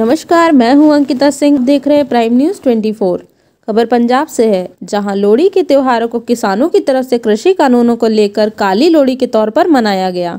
नमस्कार मैं हूं अंकिता सिंह देख रहे प्राइम न्यूज 24 खबर पंजाब से है जहां लोहड़ी के त्योहारों को किसानों की तरफ से कृषि कानूनों को लेकर काली लोहड़ी के तौर पर मनाया गया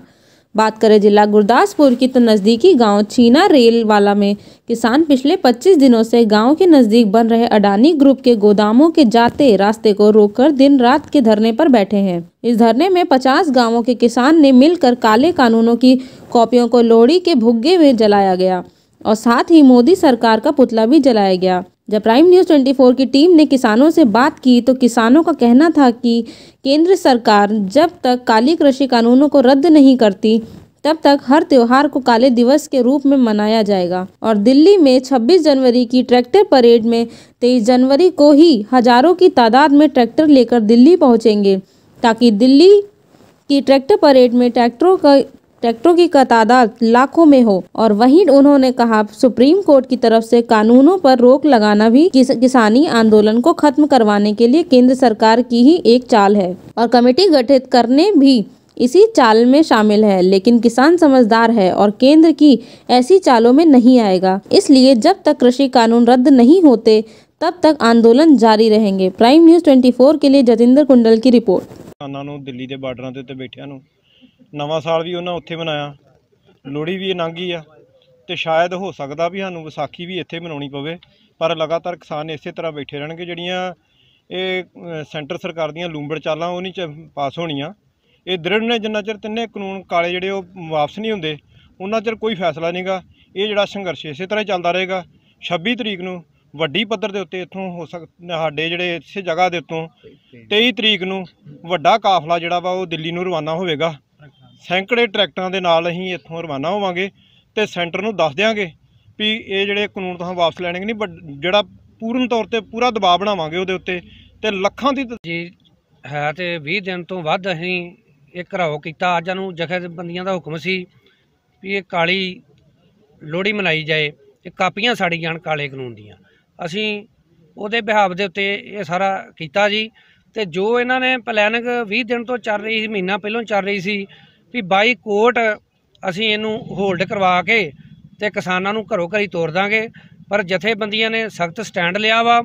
बात करें जिला गुरदासपुर की तो नज़दीकी गांव चीना रेल वाला में किसान पिछले 25 दिनों से गांव के नज़दीक बन रहे अडानी ग्रुप के गोदामों के जाते रास्ते को रोककर दिन रात के धरने पर बैठे हैं इस धरने में 50 गांवों के किसान ने मिलकर काले कानूनों की कॉपियों को लोहड़ी के भुग्गे में जलाया गया और साथ ही मोदी सरकार का पुतला भी जलाया गया जब प्राइम न्यूज़ 24 की टीम ने किसानों से बात की तो किसानों का कहना था कि केंद्र सरकार जब तक काली कृषि कानूनों को रद्द नहीं करती तब तक हर त्यौहार को काले दिवस के रूप में मनाया जाएगा और दिल्ली में 26 जनवरी की ट्रैक्टर परेड में 23 जनवरी को ही हजारों की तादाद में ट्रैक्टर लेकर दिल्ली पहुंचेंगे ताकि दिल्ली की ट्रैक्टर परेड में ट्रैक्टरों का ट्रैक्टरों की तादाद लाखों में हो और वहीं उन्होंने कहा सुप्रीम कोर्ट की तरफ से कानूनों पर रोक लगाना भी किस, किसानी आंदोलन को खत्म करवाने के लिए केंद्र सरकार की ही एक चाल है और कमेटी गठित करने भी इसी चाल में शामिल है लेकिन किसान समझदार है और केंद्र की ऐसी चालों में नहीं आएगा इसलिए जब तक कृषि कानून रद्द नहीं होते तब तक आंदोलन जारी रहेंगे प्राइम न्यूज़ 24 के लिए जतेंद्र कुंडल की रिपोर्ट दिल्ली के ਨਵਾਂ ਸਾਲ ਵੀ ਉਹਨਾਂ ਉੱਥੇ ਮਨਾਇਆ ਲੋਹੜੀ ਵੀ ਨੰਗੀ ਆ ਤੇ ਸ਼ਾਇਦ ਹੋ ਸਕਦਾ ਵੀ ਸਾਨੂੰ ਵਿਸਾਖੀ ਵੀ ਇੱਥੇ ਮਨਾਉਣੀ ਪਵੇ ਪਰ ਲਗਾਤਾਰ ਕਿਸਾਨ ਇਸੇ ਤਰ੍ਹਾਂ ਬੈਠੇ ਰਹਿਣਗੇ ਜਿਹੜੀਆਂ ਇਹ ਸੈਂਟਰ ਸਰਕਾਰ ਦੀਆਂ ਲੂੰਬੜ ਚਾਲਾਂ ਉਹ ਨਹੀਂ ਪਾਸ ਹੋਣੀਆਂ ਇਹ ਦ੍ਰਿੜ ਨੇ ਜਿੰਨਾ ਚਿਰ ਤਿੰਨੇ ਕਾਨੂੰਨ ਕਾਲੇ ਜਿਹੜੇ ਉਹ ਵਾਪਸ ਨਹੀਂ ਹੁੰਦੇ ਉਹਨਾਂ ਚਿਰ ਕੋਈ ਫੈਸਲਾ ਨਹੀਂਗਾ ਇਹ ਜਿਹੜਾ ਸੰਘਰਸ਼ ਇਸੇ ਤਰ੍ਹਾਂ ਚੱਲਦਾ ਰਹੇਗਾ 26 ਤਰੀਕ ਨੂੰ ਵੱਡੀ ਪੱਧਰ ਦੇ ਉੱਤੇ ਇੱਥੋਂ ਹੋ ਸਕਦਾ ਸਾਡੇ ਜਿਹੜੇ ਇਸੇ ਜਗ੍ਹਾ ਦੇ ਉੱਤੋਂ 23 ਤਰੀਕ ਨੂੰ ਵੱਡਾ ਕਾਫਲਾ ਜਿਹੜਾ ਵਾ ਉਹ ਦਿੱਲੀ ਨੂੰ ਰਵਾਨਾ ਹੋਵੇਗਾ ਸੈਂਕੜੇ ਟਰੈਕਟਰਾਂ ਦੇ ਨਾਲ ਅਸੀਂ ਇੱਥੋਂ ਰਵਾਨਾ ਹੋਵਾਂਗੇ ਤੇ ਸੈਂਟਰ ਨੂੰ ਦੱਸ ਦਿਆਂਗੇ ਵੀ ਇਹ ਜਿਹੜੇ ਕਾਨੂੰਨ ਤੋਂ ਵਾਪਸ ਲੈਣੇ ਨਹੀਂ ਬਟ ਜਿਹੜਾ ਪੂਰਨ ਤੌਰ ਤੇ ਪੂਰਾ ਦਬਾਅ ਬਣਾਵਾਂਗੇ ਉਹਦੇ ਉੱਤੇ ਤੇ ਲੱਖਾਂ ਦੀ ਜੀ ਹੈ ਤੇ 20 ਦਿਨ ਤੋਂ ਵੱਧ ਅਸੀਂ ਇਹ ਘਰਾਓ ਕੀਤਾ ਅੱਜ ਨੂੰ ਜਖੇਬੰਦੀਆਂ ਦਾ ਹੁਕਮ ਸੀ ਵੀ ਇਹ ਕਾਲੀ ਲੋੜੀ ਮਨਾਈ ਜਾਏ ਤੇ ਕਾਪੀਆਂ ਸਾੜੀ ਜਾਣ ਕਾਲੇ ਕਾਨੂੰਨ ਦੀਆਂ ਅਸੀਂ ਉਹਦੇ ਬਿਹਾਵ ਦੇ ਉੱਤੇ ਇਹ ਸਾਰਾ ਕੀਤਾ ਜੀ ਤੇ ਜੋ ਇਹਨਾਂ ਨੇ ਪਲੈਨਿੰਗ 20 ਦਿਨ ਤੋਂ ਚੱਲ ਰਹੀ ਸੀ ਮਹੀਨਾ ਪਹਿਲਾਂ ਚੱਲ ਰਹੀ ਸੀ ਵੀ ਬਾਈ ਕੋਰਟ ਅਸੀਂ ਇਹਨੂੰ ਹੋਲਡ ਕਰਵਾ ਕੇ ਤੇ ਕਿਸਾਨਾਂ ਨੂੰ ਘਰੋ ਘਰੀ ਤੋਰ ਦਾਂਗੇ ਪਰ ਜਥੇਬੰਦੀਆਂ ਨੇ ਸਖਤ ਸਟੈਂਡ ਲਿਆ ਵਾ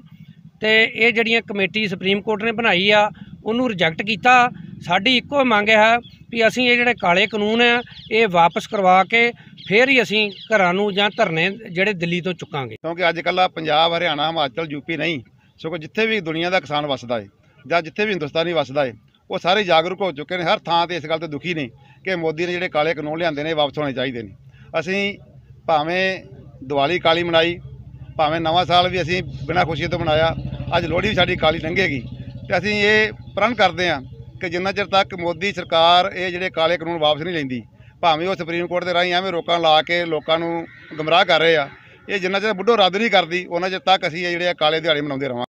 ਤੇ ਇਹ ਜਿਹੜੀਆਂ ਕਮੇਟੀ ਸੁਪਰੀਮ ਕੋਰਟ ਨੇ ਬਣਾਈ ਆ ਉਹਨੂੰ ਰਿਜੈਕਟ ਕੀਤਾ ਸਾਡੀ ਇੱਕੋ ਮੰਗ ਹੈ ਵੀ ਅਸੀਂ ਇਹ ਜਿਹੜੇ ਕਾਲੇ ਕਾਨੂੰਨ ਆ ਇਹ ਵਾਪਸ ਕਰਵਾ ਕੇ ਫੇਰ ਹੀ ਅਸੀਂ ਘਰਾਂ ਨੂੰ ਜਾਂ ਧਰਨੇ ਜਿਹੜੇ ਦਿੱਲੀ ਤੋਂ ਚੁੱਕਾਂਗੇ ਕਿਉਂਕਿ ਅੱਜ ਕੱਲਾ ਪੰਜਾਬ ਹਰਿਆਣਾ ਹਿਮਾਚਲ ਯੂਪੀ ਨਹੀਂ ਸੋ ਜਿੱਥੇ ਵੀ ਦੁਨੀਆ ਦਾ ਕਿਸਾਨ ਵੱਸਦਾ ਏ ਜਾਂ ਜਿੱਥੇ ਵੀ ਹਿੰਦੁਸਤਾਨੀ ਵੱਸਦਾ ਏ ਉਹ ਸਾਰੇ ਜਾਗਰੂਕ ਹੋ ਚੁੱਕੇ ਨੇ ਹਰ ਥਾਂ ਤੇ ਇਸ ਗੱਲ ਤੇ ਦੁਖੀ ਨੇ ਕਿ ਮੋਦੀ ਨੇ ਜਿਹੜੇ ਕਾਲੇ ਕਾਨੂੰਨ ਲਿਆਂਦੇ ਨੇ ਵਾਪਸ ਹੋਣੇ ਚਾਹੀਦੇ ਨੇ ਅਸੀਂ ਭਾਵੇਂ ਦੀਵਾਲੀ ਕਾਲੀ ਮਨਾਈ ਭਾਵੇਂ ਨਵਾਂ ਸਾਲ ਵੀ ਅਸੀਂ ਬਿਨਾਂ ਖੁਸ਼ੀ ਤੋਂ ਮਨਾਇਆ ਅੱਜ ਲੋਹੜੀ ਵੀ ਸਾਡੀ ਕਾਲੀ ਲੰਘੇਗੀ ਤੇ ਅਸੀਂ ਇਹ ਪ੍ਰਣ ਕਰਦੇ ਆਂ ਕਿ ਜਿੰਨਾ ਚਿਰ ਤੱਕ ਮੋਦੀ ਸਰਕਾਰ ਇਹ ਜਿਹੜੇ ਕਾਲੇ ਕਾਨੂੰਨ ਵਾਪਸ ਨਹੀਂ ਲੈਂਦੀ ਭਾਵੇਂ ਉਹ ਸੁਪਰੀਮ ਕੋਰਟ ਦੇ ਰਾਹੀਂ ਐਵੇਂ ਰੋਕਾਂ ਲਾ ਕੇ ਲੋਕਾਂ ਨੂੰ ਗਮਰਾਹ ਕਰ ਰਹੇ ਆ ਇਹ ਜਿੰਨਾ ਚਿਰ ਬੁੱਢੋ ਰੱਦ ਨਹੀਂ ਕਰਦੀ ਉਹਨਾਂ ਚਿਰ ਤੱਕ ਅਸੀਂ ਇਹ ਜਿਹੜੇ ਕਾਲੇ ਦਿਹਾੜੇ ਮਨਾਉਂਦੇ ਰਹਾਂਗੇ